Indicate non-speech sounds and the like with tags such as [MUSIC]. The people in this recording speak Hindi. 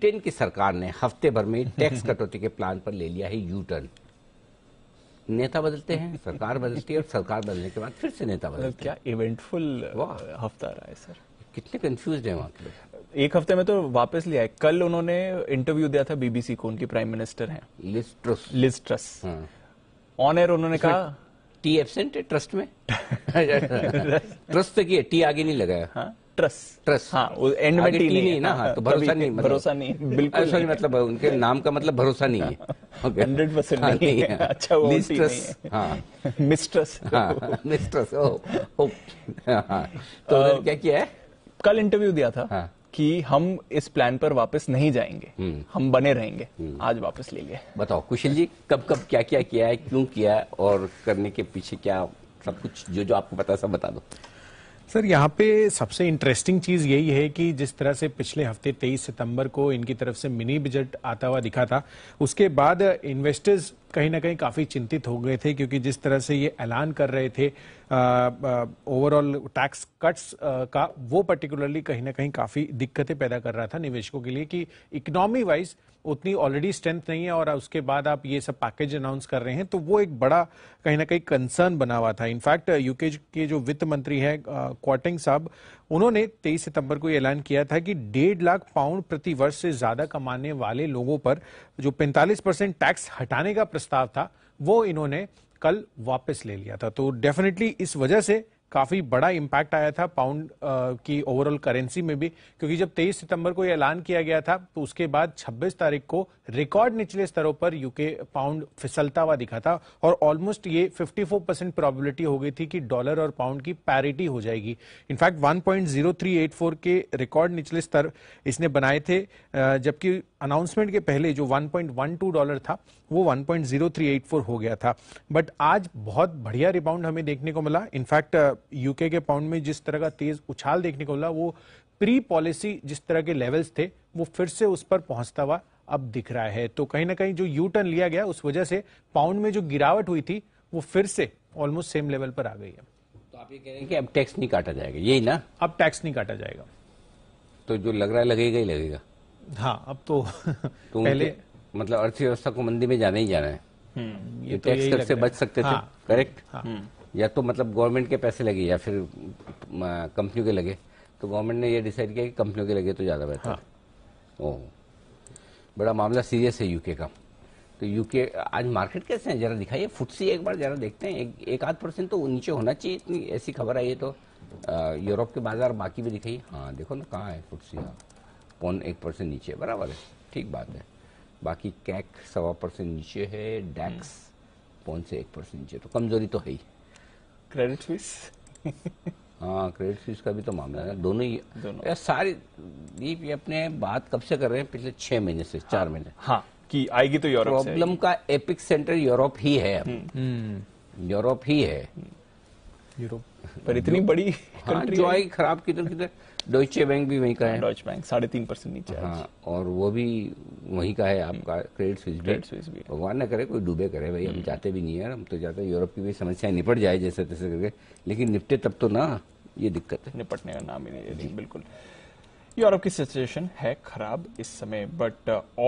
ब्रिटेन की सरकार ने हफ्ते भर में टैक्स कटौती के प्लान पर ले लिया है यू टर्न नेता बदलते हैं सरकार बदलती है और सरकार बदलने के बाद फिर से नेता बदलते क्या इवेंटफुल uh, हफ्ता रहा है सर कितने कंफ्यूज है वहाँ एक हफ्ते में तो वापस लिया है कल उन्होंने इंटरव्यू दिया था बीबीसी को उनकी प्राइम हाँ। मिनिस्टर है लिस्ट्रस ऑन एयर उन्होंने कहा टी एबसेंट है ट्रस्ट में ट्रस्ट [LAUGHS] [LAUGHS] तो किए टी आगे नहीं लगाया हाँ? हाँ एंड में टी नहीं, ना हाँ, तो भरोसा नहीं मतलब भरोसा नहीं बिल्कुल सॉरी मतलब उनके नाम का मतलब भरोसा नहीं है [LAUGHS] हंड्रेड हाँ, परसेंट नहीं है अच्छा वो हाँ [LAUGHS] हाँ ओ oh, oh. [LAUGHS] हाँ। तो uh, क्या किया है कल इंटरव्यू दिया था हाँ। कि हम इस प्लान पर वापस नहीं जाएंगे हम्म। हम बने रहेंगे हम्म। आज वापस ले लिए बताओ कुशल जी कब कब क्या क्या किया है क्यों किया और करने के पीछे क्या सब कुछ जो जो आपको पता सब बता दो सर यहाँ पे सबसे इंटरेस्टिंग चीज यही है कि जिस तरह से पिछले हफ्ते 23 सितंबर को इनकी तरफ से मिनी बजट आता हुआ दिखा था उसके बाद इन्वेस्टर्स कहीं ना कहीं काफ़ी चिंतित हो गए थे क्योंकि जिस तरह से ये ऐलान कर रहे थे ओवरऑल टैक्स कट्स का वो पर्टिकुलरली कहीं ना कहीं काफ़ी दिक्कतें पैदा कर रहा था निवेशकों के लिए कि इकोनॉमी वाइज उतनी ऑलरेडी स्ट्रेंथ नहीं है और उसके बाद आप ये सब पैकेज अनाउंस कर रहे हैं तो वो एक बड़ा कहीं ना कहीं कंसर्न बना हुआ था इनफैक्ट यूके के जो वित्त मंत्री है क्वाटिंग साहब उन्होंने 23 सितंबर को यह ऐलान किया था कि डेढ़ लाख पाउंड प्रति वर्ष से ज्यादा कमाने वाले लोगों पर जो 45 परसेंट टैक्स हटाने का प्रस्ताव था वो इन्होंने कल वापस ले लिया था तो डेफिनेटली इस वजह से काफी बड़ा इम्पैक्ट आया था पाउंड की ओवरऑल करेंसी में भी क्योंकि जब 23 सितंबर को यह ऐलान किया गया था तो उसके बाद 26 तारीख को रिकॉर्ड निचले स्तरों पर यूके पाउंड फिसलता हुआ दिखा था और ऑलमोस्ट ये 54 परसेंट प्रॉबिलिटी हो गई थी कि डॉलर और पाउंड की पैरिटी हो जाएगी इनफैक्ट वन के रिकॉर्ड निचले स्तर इसने बनाए थे जबकि अनाउंसमेंट के पहले जो 1.12 डॉलर था वो 1.0384 हो गया था बट आज बहुत बढ़िया रिबाउंड हमें देखने को मिला इनफैक्ट यूके मतलब के पाउंड में जिस तरह का तेज उछाल देखने को मिला वो प्री पॉलिसी जिस तरह के लेवल्स थे वो फिर से उस पर पहुंचता हुआ अब दिख रहा है तो कहीं ना कहीं जो यू टर्न लिया गया उस वजह से पाउंड में जो गिरावट हुई थी वो फिर से ऑलमोस्ट सेम लेवल पर आ गई है तो आप ये कह रहे हैं कि अब टैक्स नहीं काटा जाएगा यही ना अब टैक्स नहीं काटा जाएगा तो जो लग रहा है लगेगा ही लगेगा हाँ अब तो, [LAUGHS] तो पहले मतलब अर्थव्यवस्था को मंदी में जाना ही जाना है हम्म, ये, तो टैक्स कर से बच सकते हाँ, थे करेक्ट हाँ, हम्म। या तो मतलब गवर्नमेंट के पैसे लगे या फिर कंपनियों के लगे तो गवर्नमेंट ने ये डिसाइड किया कि कंपनियों के लगे तो ज़्यादा बेहतर हाँ। ओह बड़ा मामला सीरियस है यूके का तो यूके आज मार्केट कैसे है जरा दिखाइए फुटसी एक बार जरा देखते हैं एक एक आध परसेंट तो नीचे होना चाहिए इतनी ऐसी खबर आई है तो यूरोप के बाजार बाकी भी दिखाइए हाँ देखो ना कहाँ है फुटसी हाँ पौन एक परसेंट नीचे बराबर है ठीक बात है बाकी कैक सवा परसेंट नीचे है डैक्स पौन से एक परसेंट नीचे तो कमजोरी तो है ही क्रेडिट स्विस हाँ क्रेडिट स्विस का भी तो मामला है दोनों ही दोनों यार सारी दीप ये अपने बात कब से कर रहे हैं पिछले छह महीने से हाँ, चार महीने हाँ कि आएगी तो यूरोप प्रॉब्लम का एपिक सेंटर यूरोप ही है यूरोप हम्म। हम्म। ही है यूरोप हम्म। पर इतनी बड़ी कंट्री हाँ, जो आई खराब किधर किधर डॉइचे बैंक भी वहीं का है डॉयच बैंक साढ़े तीन परसेंट नीचे हाँ, और वो भी वहीं का है आपका क्रेडिट स्विस क्रेडिट स्विस भी भगवान ना करे कोई डूबे करे भाई हम जाते हम्म। भी नहीं है हम तो जाते यूरोप की भी समस्याएं निपट जाए जैसे तैसे करके लेकिन निपटे तब तो ना ये दिक्कत है निपटने का नाम ही नहीं बिल्कुल यूरोप की सिचुएशन है खराब इस समय बट